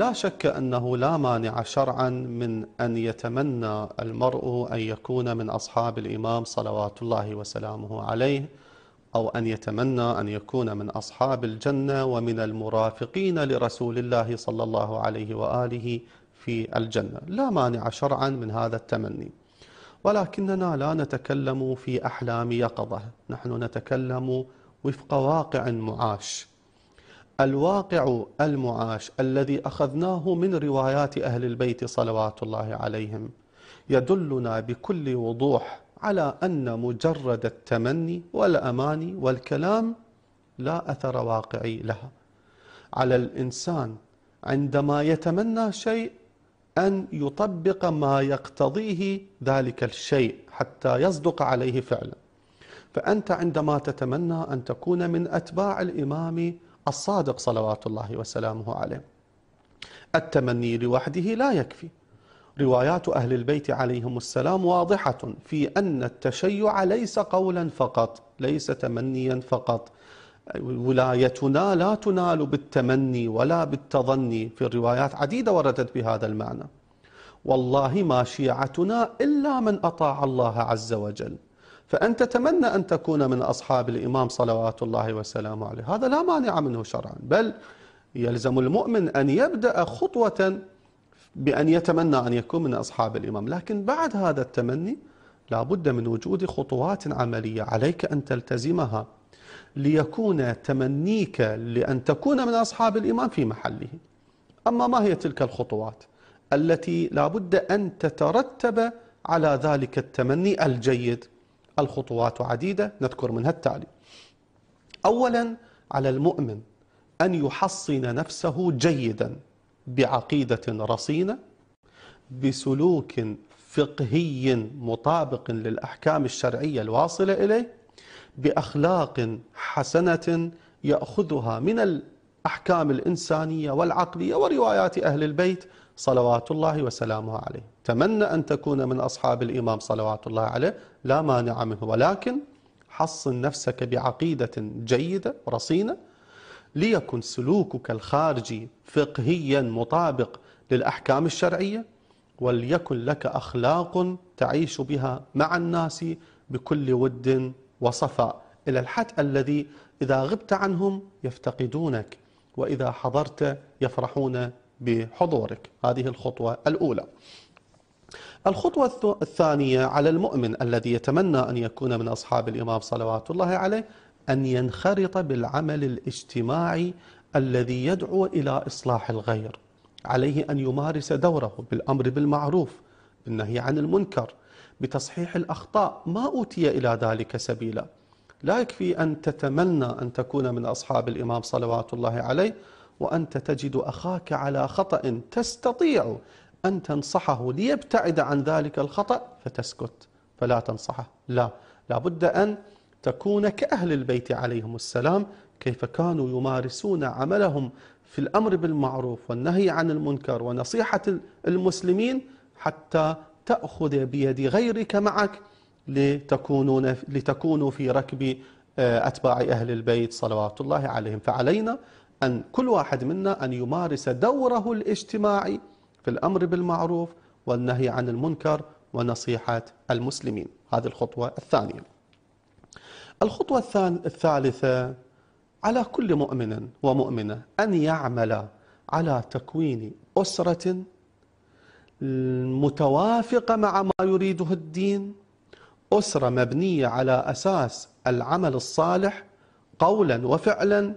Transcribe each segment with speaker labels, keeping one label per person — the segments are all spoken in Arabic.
Speaker 1: لا شك أنه لا مانع شرعا من أن يتمنى المرء أن يكون من أصحاب الإمام صلوات الله وسلامه عليه أو أن يتمنى أن يكون من أصحاب الجنة ومن المرافقين لرسول الله صلى الله عليه وآله في الجنة لا مانع شرعا من هذا التمني ولكننا لا نتكلم في أحلام يقظة نحن نتكلم وفق واقع معاش الواقع المعاش الذي أخذناه من روايات أهل البيت صلوات الله عليهم يدلنا بكل وضوح على أن مجرد التمني والأماني والكلام لا أثر واقعي لها على الإنسان عندما يتمنى شيء أن يطبق ما يقتضيه ذلك الشيء حتى يصدق عليه فعلا فأنت عندما تتمنى أن تكون من أتباع الإمام الصادق صلوات الله وسلامه عليه التمني لوحده لا يكفي روايات أهل البيت عليهم السلام واضحة في أن التشيع ليس قولا فقط ليس تمنيا فقط ولايتنا لا تنال بالتمني ولا بالتظني في الروايات عديدة وردت بهذا المعنى والله ما شيعتنا إلا من أطاع الله عز وجل فأن تتمنى أن تكون من أصحاب الإمام صلوات الله وسلامه عليه هذا لا مانع منه شرعا بل يلزم المؤمن أن يبدأ خطوة بأن يتمنى أن يكون من أصحاب الإمام لكن بعد هذا التمني لابد من وجود خطوات عملية عليك أن تلتزمها ليكون تمنيك لأن تكون من أصحاب الإمام في محله أما ما هي تلك الخطوات التي لابد أن تترتب على ذلك التمني الجيد الخطوات عديدة نذكر منها التالي أولا على المؤمن أن يحصن نفسه جيدا بعقيدة رصينة بسلوك فقهي مطابق للأحكام الشرعية الواصلة إليه بأخلاق حسنة يأخذها من الأحكام الإنسانية والعقلية وروايات أهل البيت صلوات الله وسلامه عليه تمنى أن تكون من أصحاب الإمام صلوات الله عليه لا مانع منه ولكن حصن نفسك بعقيدة جيدة رصينة ليكن سلوكك الخارجي فقهيا مطابق للأحكام الشرعية وليكن لك أخلاق تعيش بها مع الناس بكل ود وصفاء إلى الحد الذي إذا غبت عنهم يفتقدونك وإذا حضرت يفرحون بحضورك هذه الخطوة الأولى الخطوة الثانية على المؤمن الذي يتمنى أن يكون من أصحاب الإمام صلوات الله عليه أن ينخرط بالعمل الاجتماعي الذي يدعو إلى إصلاح الغير عليه أن يمارس دوره بالأمر بالمعروف بالنهي عن المنكر بتصحيح الأخطاء ما أوتي إلى ذلك سبيلا لا يكفي أن تتمنى أن تكون من أصحاب الإمام صلوات الله عليه وأنت تجد أخاك على خطأ تستطيع أن تنصحه ليبتعد عن ذلك الخطأ فتسكت فلا تنصحه لا لابد أن تكون كأهل البيت عليهم السلام كيف كانوا يمارسون عملهم في الأمر بالمعروف والنهي عن المنكر ونصيحة المسلمين حتى تأخذ بيد غيرك معك لتكونون لتكونوا في ركب آه، أتباع أهل البيت صلوات الله عليهم فعلينا أن كل واحد منا أن يمارس دوره الاجتماعي في الأمر بالمعروف والنهي عن المنكر ونصيحة المسلمين هذه الخطوة الثانية الخطوة الثالثة على كل مؤمن ومؤمنة أن يعمل على تكوين أسرة متوافقة مع ما يريده الدين أسرة مبنية على أساس العمل الصالح قولا وفعلا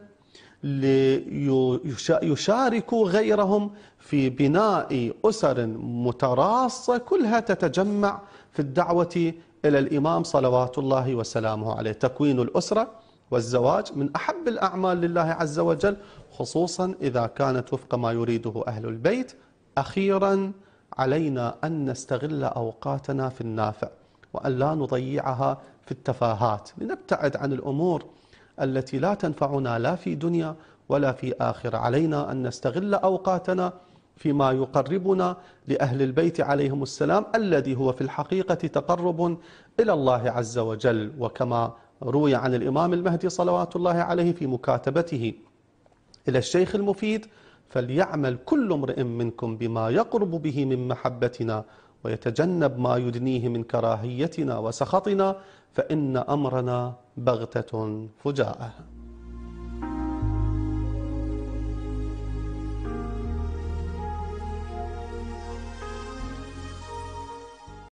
Speaker 1: ليشاركوا غيرهم في بناء أسر متراصة كلها تتجمع في الدعوة إلى الإمام صلوات الله وسلامه عليه تكوين الأسرة والزواج من أحب الأعمال لله عز وجل خصوصا إذا كانت وفق ما يريده أهل البيت أخيرا علينا أن نستغل أوقاتنا في النافع وأن لا نضيعها في التفاهات لنبتعد عن الأمور التي لا تنفعنا لا في دنيا ولا في آخرة علينا أن نستغل أوقاتنا فيما يقربنا لأهل البيت عليهم السلام الذي هو في الحقيقة تقرب إلى الله عز وجل وكما روي عن الإمام المهدي صلوات الله عليه في مكاتبته إلى الشيخ المفيد فليعمل كل امرئ منكم بما يقرب به من محبتنا ويتجنب ما يدنيه من كراهيتنا وسخطنا فإن أمرنا بغتة فجاءة